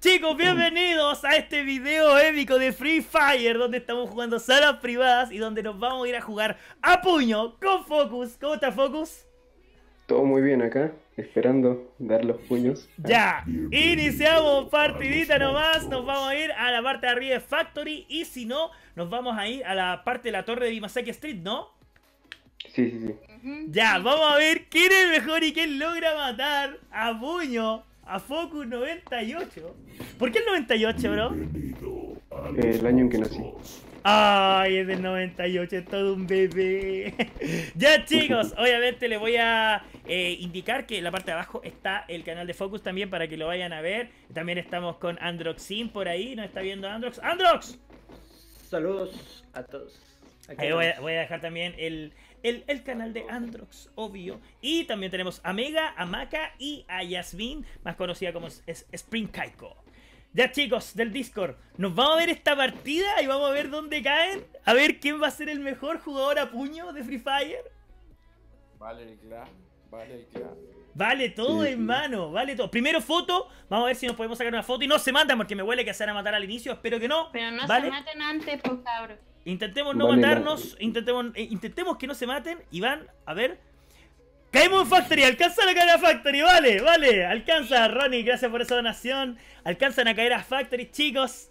Chicos, bienvenidos a este video épico de Free Fire Donde estamos jugando salas privadas y donde nos vamos a ir a jugar a puño con Focus ¿Cómo está Focus? Todo muy bien acá, esperando dar los puños Ya, ah. iniciamos partidita nomás Nos vamos a ir a la parte de arriba de Factory Y si no, nos vamos a ir a la parte de la torre de Bimasaki Street, ¿no? Sí, sí, sí Ya, vamos a ver quién es mejor y quién logra matar a puño a Focus 98. ¿Por qué el 98, bro? Eh, el año en que nací. Ay, es del 98, es todo un bebé. ya chicos, obviamente le voy a eh, indicar que en la parte de abajo está el canal de Focus también para que lo vayan a ver. También estamos con Androxin por ahí, ¿no está viendo Androx? ¡Androx! Saludos a todos. voy a dejar también el, el, canal de Androx, obvio. Y también tenemos a Mega, a y a Yasmin, más conocida como Spring Kaiko. Ya chicos, del Discord, nos vamos a ver esta partida y vamos a ver dónde caen. A ver quién va a ser el mejor jugador a puño de Free Fire. Vale, claro. Vale, Vale todo, en hermano. Vale todo. Primero foto. Vamos a ver si nos podemos sacar una foto. Y no se matan porque me huele que se van a matar al inicio. Espero que no. Pero no se maten antes, por pues, favor. Intentemos no matarnos, intentemos, eh, intentemos que no se maten y van, a ver. Caemos en Factory, alcanzan a caer a Factory, vale, vale, alcanza, Ronnie, gracias por esa donación. Alcanzan a caer a Factory, chicos.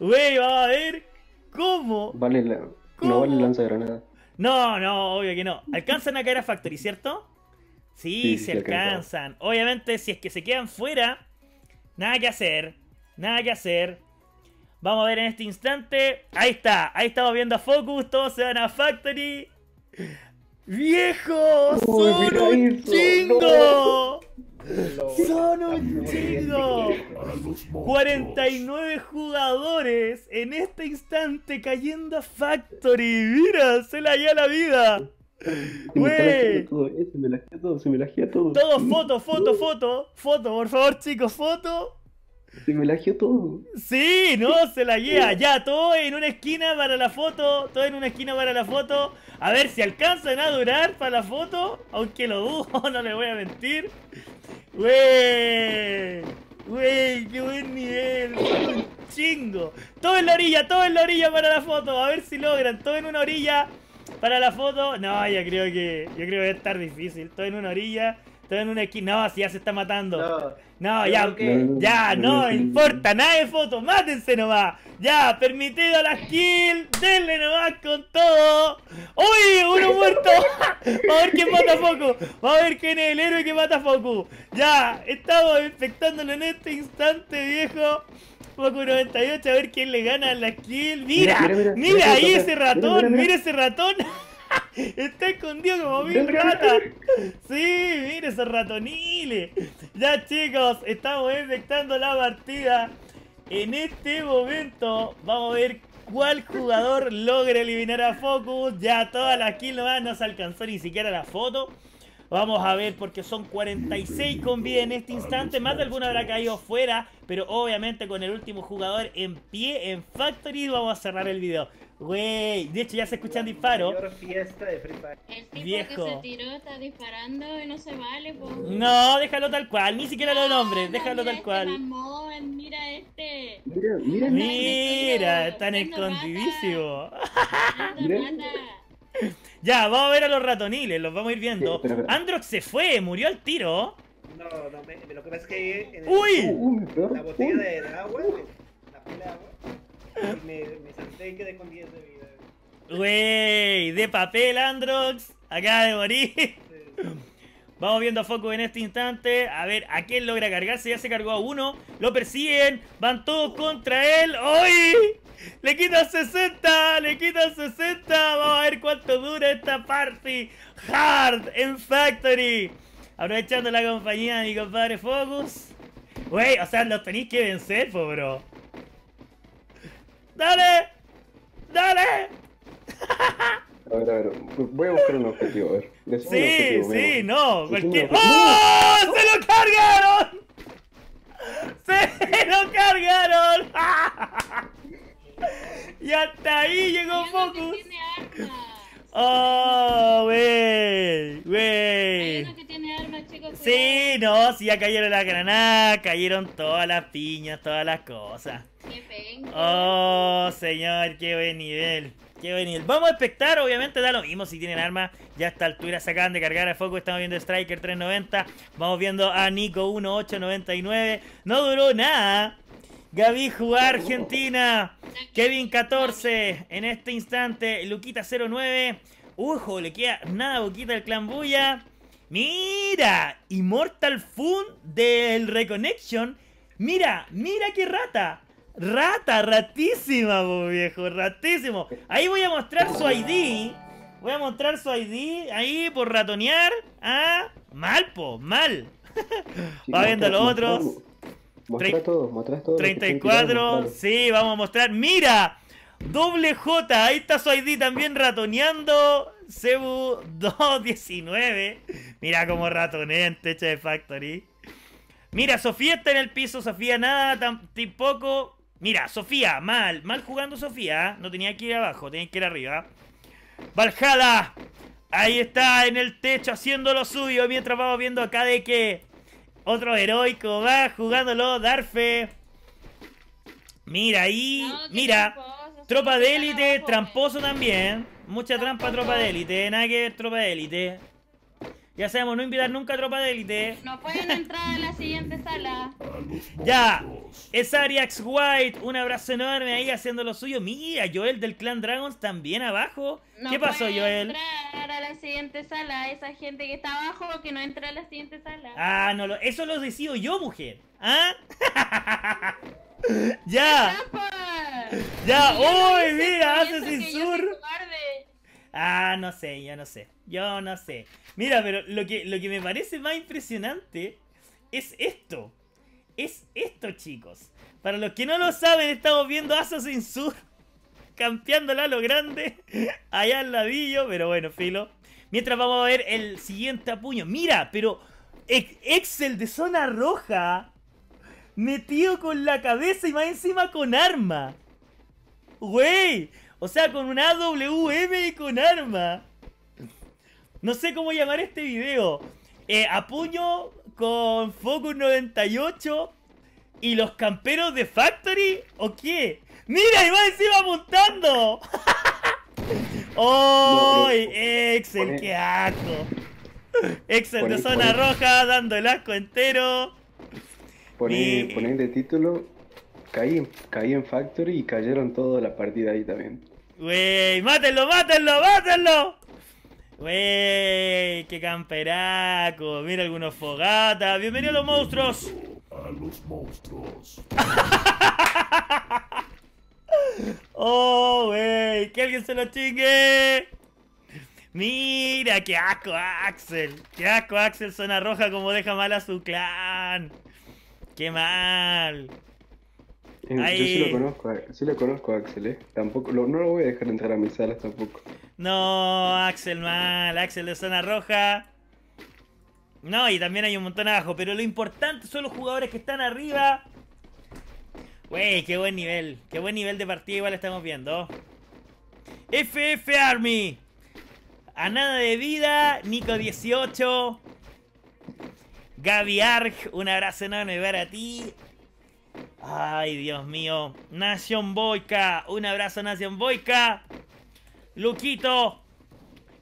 Wey, vamos a ver cómo. Vale, no No, no, obvio que no. Alcanzan a caer a Factory, ¿cierto? Sí, se alcanzan. Obviamente, si es que se quedan fuera, nada que hacer, nada que hacer. Vamos a ver en este instante. Ahí está. Ahí estamos viendo a Focus. Todos se van a Factory. ¡Viejos! ¡Son un chingo! ¡Son un chingo! 49 jugadores en este instante cayendo a Factory. Mira, se la lleva la vida. Güey. Se me la todo, se me la todo. Todo foto, foto, foto. Foto, por favor, chicos, foto. Se me la todo. Sí, no, se la lleva. Ya, todo en una esquina para la foto. Todo en una esquina para la foto. A ver si alcanzan a durar para la foto. Aunque lo dudo, no le voy a mentir. Wey, güey qué buen nivel. chingo. Todo en la orilla, todo en la orilla para la foto. A ver si logran. Todo en una orilla para la foto. No, ya creo que, yo creo que va a estar difícil. Todo en una orilla. Estoy en una esquina. No, si ya se está matando. No, ya, ya, no mm. importa. Nada de fotos. Mátense nomás. Ya, permitido la kill Denle nomás con todo. ¡Uy! Uno muerto. Vamos a ver quién mata a Foco. Vamos a ver quién es el héroe que mata a Foco. Ya, estamos infectándolo en este instante, viejo. Poco 98, a ver quién le gana la kill. mira, mira ahí ese ratón, mira ese ratón. Está escondido como bien rata. Sí, mire ese ratonile Ya chicos, estamos detectando la partida. En este momento vamos a ver cuál jugador logra eliminar a Focus. Ya todas las kills no se alcanzó ni siquiera la foto. Vamos a ver, porque son 46 con vida en este instante. Más de alguno habrá caído fuera, pero obviamente con el último jugador en pie en Factory vamos a cerrar el video. Güey, de hecho ya se escuchan disparos. fiesta de Free Fire. El tipo que se tiró está disparando y no se vale, po. No, déjalo tal cual, ni siquiera lo nombres, déjalo tal este cual. mira este. Mira, mira, mira, mira están escondidísimos. ya, vamos a ver a los ratoniles, los vamos a ir viendo. Androx se fue, murió al tiro. No, no, me, lo que pasa es que en ¡Uy! la botella de agua, la pila de agua. Me, senté y quedé con 10 de vida. Wey, de papel, Androx. Acaba de morir. Vamos viendo a Focus en este instante. A ver, ¿a quién logra cargarse? Ya se cargó a uno. Lo persiguen. Van todos contra él. ¡Oy! ¡Le quitan 60! ¡Le quitan 60! Vamos a ver cuánto dura esta party. Hard en Factory. Aprovechando la compañía de mi compadre Focus. Wey, o sea, los tenéis que vencer, pobro ¡Dale! ¡Dale! A ver, a ver, voy a buscar un objetivo, a ver. sí, sí, no, cualquier... ¡Oh! ¡Se lo cargaron! ¡Se lo cargaron! y hasta ahí llegó Focus. ¡Oh, wey! ¡Wey! Sí, no, sí, ya cayeron las granadas, cayeron todas las piñas, todas las cosas. Oh, señor, qué buen nivel. Qué Vamos a espectar, obviamente da lo mismo si tienen arma Ya está altura se de cargar a foco. Estamos viendo Striker 390. Vamos viendo a Nico 1899. No duró nada. Gaby jugar Argentina. Kevin 14 en este instante. Luquita 09. Ujo, le queda nada boquita al clan Buya. Mira, Immortal Fun del Reconnection. Mira, mira qué rata. Rata, ratísima, viejo, ratísimo. Ahí voy a mostrar su ID. Voy a mostrar su ID ahí por ratonear. Ah, mal, mal. Va viendo los otros. 34, sí, vamos a mostrar. ¡Mira! Doble J, ahí está su ID también ratoneando. Cebu 219. Mira cómo ratonea en Techa de Factory. Mira, Sofía está en el piso, Sofía nada, tampoco. Mira, Sofía, mal. Mal jugando Sofía. ¿eh? No tenía que ir abajo, tenía que ir arriba. ¡Baljada! Ahí está, en el techo, haciendo lo suyo. Mientras vamos viendo acá de que otro heroico va jugándolo, Darfe. Mira ahí, mira. tropa de élite, tramposo también. Mucha trampa, tropa de élite. Nada que ver, tropa de élite. Ya sabemos, no invitar nunca a tropa de élite. No pueden entrar a la siguiente sala. Ya, es Ariax White. Un abrazo enorme ahí haciendo lo suyo. Mira, Joel del Clan Dragons también abajo. ¿Qué pasó, Joel? No pueden entrar a la siguiente sala. Esa gente que está abajo que no entra a la siguiente sala. Ah, no, eso lo decido yo, mujer. ¿Ah? ya. Ya, uy, mira, hace sur. Ah, no sé, yo no sé. Yo no sé. Mira, pero lo que, lo que me parece más impresionante es esto. Es esto, chicos. Para los que no lo saben, estamos viendo Assassin's Sur campeándola a lo grande. Allá al ladillo, pero bueno, filo. Mientras vamos a ver el siguiente apuño. Mira, pero Excel de zona roja. Metido con la cabeza y más encima con arma. Güey, o sea, con una AWM y con arma. No sé cómo llamar este video. Eh, a puño con Focus 98 y los camperos de Factory o qué? ¡Mira! ¡Y va encima montando! ¡Oh! ¡Excel! ¡Qué asco! Excel de zona roja dando el asco entero. Poné de título. Caí, caí en Factory y cayeron toda la partida ahí también. Wey, mátenlo, mátenlo, mátenlo. Wey, qué camperaco. Mira algunos fogatas. Bienvenido a los monstruos. A los monstruos. oh, wey, que alguien se lo chingue. Mira, qué asco Axel. Qué asco Axel, zona roja como deja mal a su clan. Qué mal. Yo sí lo conozco, sí lo conozco Axel, ¿eh? Tampoco, no lo voy a dejar entrar a mis salas tampoco. No, Axel mal, Axel de zona roja. No, y también hay un montón abajo, pero lo importante son los jugadores que están arriba. Wey, qué buen nivel, qué buen nivel de partida igual estamos viendo. FF Army. A nada de vida, Nico 18. Gaby Arg, un abrazo enorme para ti. Ay, Dios mío. Nación Boica. Un abrazo, Nación Boica. Luquito.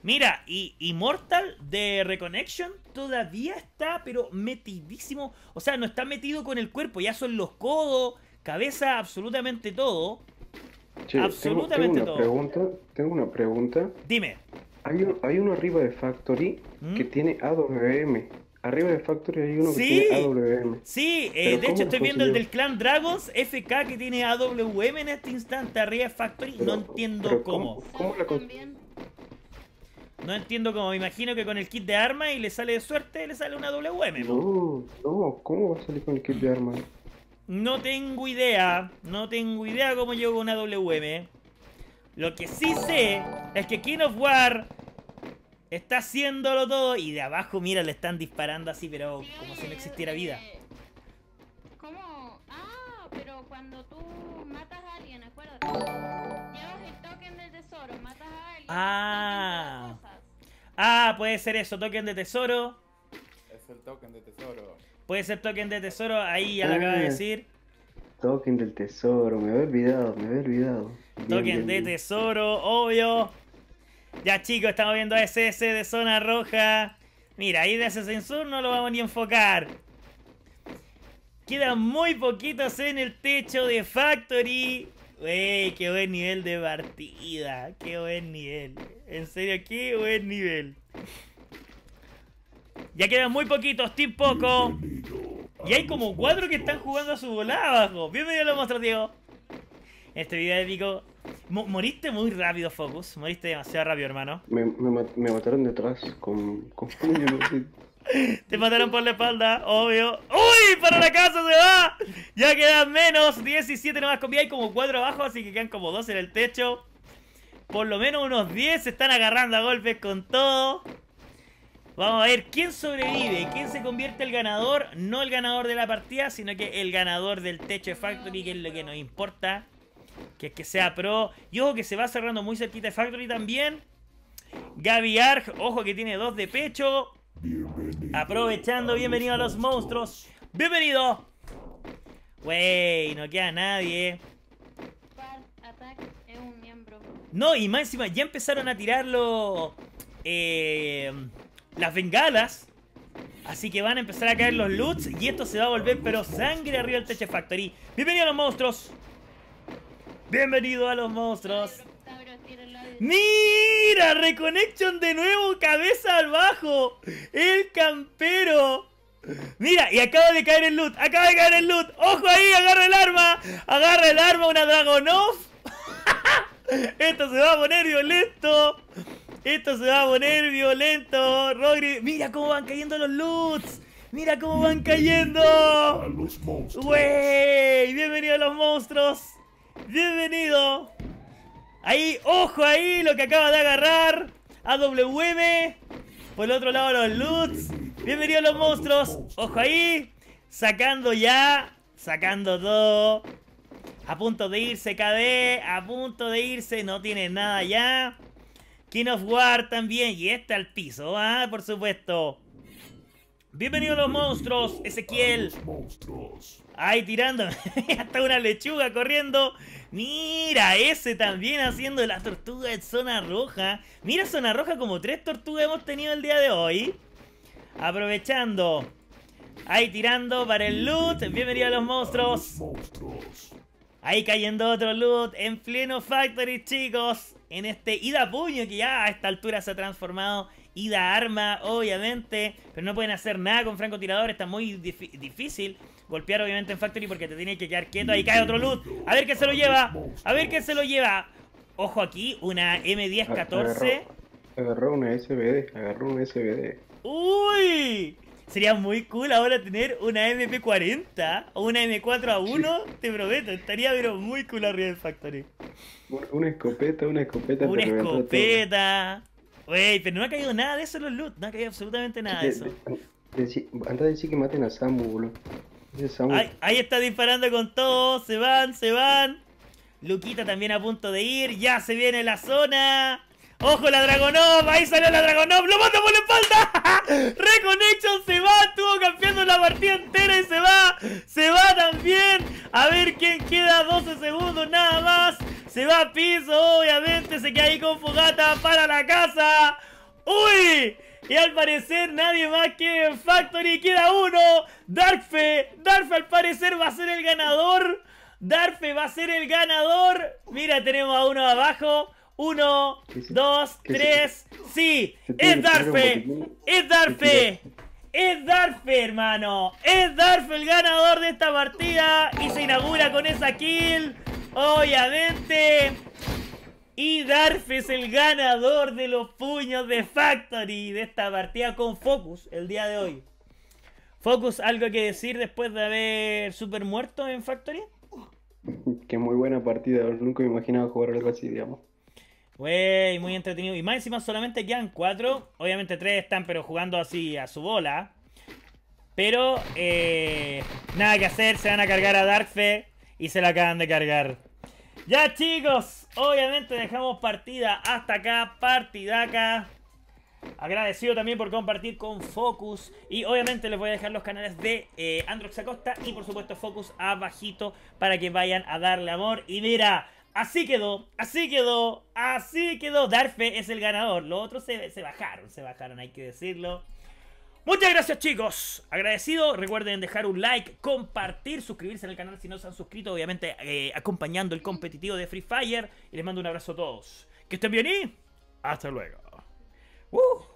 Mira, y Immortal de Reconnection todavía está, pero metidísimo. O sea, no está metido con el cuerpo. Ya son los codos, cabeza, absolutamente todo. absolutamente todo. Pregunta, tengo una pregunta. Dime. Hay, uno arriba de Factory que ¿Mm? tiene AWM. Arriba de Factory hay uno que tiene AWM. Sí, eh, de hecho estoy viendo el del Clan Dragons FK que tiene AWM en este instante arriba de Factory. no entiendo cómo. ¿Cómo, no entiendo cómo. Me imagino que con el kit de arma y le sale de suerte, le sale una AWM. No, no, ¿cómo va a salir con el kit de arma? No tengo idea. No tengo idea cómo llego con una AWM. Lo que sí sé es que King of War Está haciéndolo todo y de abajo, mira, le están disparando así, pero como si no existiera vida. ¿Cómo? Ah, pero cuando tú matas a alguien, acuérdate. Llevas el token del tesoro, matas a alguien. Ah. ah puede ser eso, token de tesoro. Es el token de tesoro. Puede ser token de tesoro, ahí ya lo acaba de ah. decir. Token del tesoro, me había olvidado, me había olvidado. token de tesoro, obvio. Ya chicos, estamos viendo a SS de zona roja. Mira, ahí de ese sensor no lo vamos ni a enfocar. Quedan muy poquitos en el techo de Factory. Wey, qué buen nivel de partida. Qué buen nivel. En serio, qué buen nivel. Ya quedan muy poquitos, Team Poco. Y hay como cuatro que están jugando a su volada abajo. Bienvenido a los monstruos, Diego. este video épico moriste muy rápido, Focus. Moriste demasiado rápido, hermano. Me, me, mataron detrás con, con... Te mataron por la espalda, obvio. ¡Uy! ¡Para la casa se va! Ya quedan menos 17 nomás con vida. Hay como 4 abajo, así que quedan como 2 en el techo. Por lo menos unos 10 se están agarrando a golpes con todo. Vamos a ver quién sobrevive, quién se convierte el ganador. No el ganador de la partida, sino que el ganador del techo de Factory, que es lo que nos importa que, que sea pro. Y ojo que se va cerrando muy cerquita de Factory también. Gaby ojo que tiene dos de pecho. Aprovechando, bienvenido a los monstruos. Bienvenido. Wey, no queda nadie. No, y más encima ya empezaron a tirarlo eh, las vengadas Así que van a empezar a caer los loots y esto se va a volver pero sangre arriba del Teche Factory. Bienvenido a los monstruos. Bienvenido a los monstruos. ¡Mira! Reconnection de nuevo, cabeza al bajo. El campero. Mira, y acaba de caer el loot. Acaba de caer el loot. ¡Ojo ahí! ¡Agarra el arma! ¡Agarra el arma! ¡Una Dragonov! Esto se va a poner violento. Esto se va a poner violento. ¡Rogri! mira cómo van cayendo los loots. Mira cómo van cayendo. Wey, bienvenido a los monstruos. Bienvenido. Ahí, ojo ahí, lo que acaba de agarrar. AWM. Por el otro lado los loots. Bienvenido los monstruos. Ojo ahí. Sacando ya. Sacando todo. A punto de irse KD. A punto de irse. No tiene nada ya. King of War también. Y este al piso. Ah, por supuesto. Bienvenido a los monstruos. Ezequiel. monstruos. Ahí tirando. Hasta una lechuga corriendo. Mira, ese también haciendo la tortuga en zona roja. Mira, zona roja como tres tortugas hemos tenido el día de hoy. Aprovechando. Ahí tirando para el loot. Bienvenido a los monstruos. Ahí cayendo otro loot en pleno Factory, chicos. En este ida puño que ya a esta altura se ha transformado y da arma, obviamente. Pero no pueden hacer nada con francotirador, está muy difícil golpear obviamente en Factory porque te tiene que quedar quieto. Ahí cae otro loot. A ver qué se lo lleva. A ver qué se lo lleva. Ojo aquí, una M1014. Agarró una SBD, agarró una SBD. ¡Uy! Sería muy cool ahora tener una MP40 o una M4A1, te prometo, estaría pero muy cool arriba en Factory. Una escopeta, una escopeta. Una escopeta. Wey, pero no ha caído nada de eso en los loot, no ha caído absolutamente nada de eso. Anda a decir que maten a Samu, boludo. Ahí, ahí, está disparando con todo, se van, se van. Luquita también a punto de ir, ya se viene la zona. ¡Ojo la Dragonov! ¡Ahí salió la Dragonov! ¡Lo mata por la espalda! ¡Reconnection se va! Estuvo campeando la partida entera y se va. ¡Se va también! A ver quién queda. 12 segundos nada más. Se va a piso, obviamente. Se queda ahí con fogata para la casa. ¡Uy! Y al parecer nadie más que Factory. Queda uno. ¡Darfe! ¡Darfe al parecer va a ser el ganador. Darfe va a ser el ganador. Mira, tenemos a uno abajo. Uno, dos, tres, sí. Es Darfe. Es Darfe. Es Darfe, hermano. Es Darfe el ganador de esta partida. Y se inaugura con esa kill. Obviamente. Y Darfe es el ganador de los puños de Factory de esta partida con Focus el día de hoy. Focus, ¿algo que decir después de haber super muerto en Factory? Qué muy buena partida, nunca me imaginaba jugar algo así, digamos. Güey, muy entretenido. Y más encima solamente quedan cuatro. Obviamente tres están, pero jugando así a su bola. Pero, eh, nada que hacer. Se van a cargar a Darkfe y se la acaban de cargar. Ya, chicos. Obviamente dejamos partida hasta acá. Partida acá. Agradecido también por compartir con Focus. Y obviamente les voy a dejar los canales de eh, Androx y por supuesto Focus abajito para que vayan a darle amor. Y mira, Así quedó, así quedó, así quedó. Darfe es el ganador. Los otros se, bajaron, se bajaron, hay que decirlo. Muchas gracias chicos, agradecido, recuerden dejar un like, compartir, suscribirse al canal si no se han suscrito, obviamente eh, acompañando el competitivo de Free Fire y les mando un abrazo a todos. Que estén bien y hasta luego. Uh.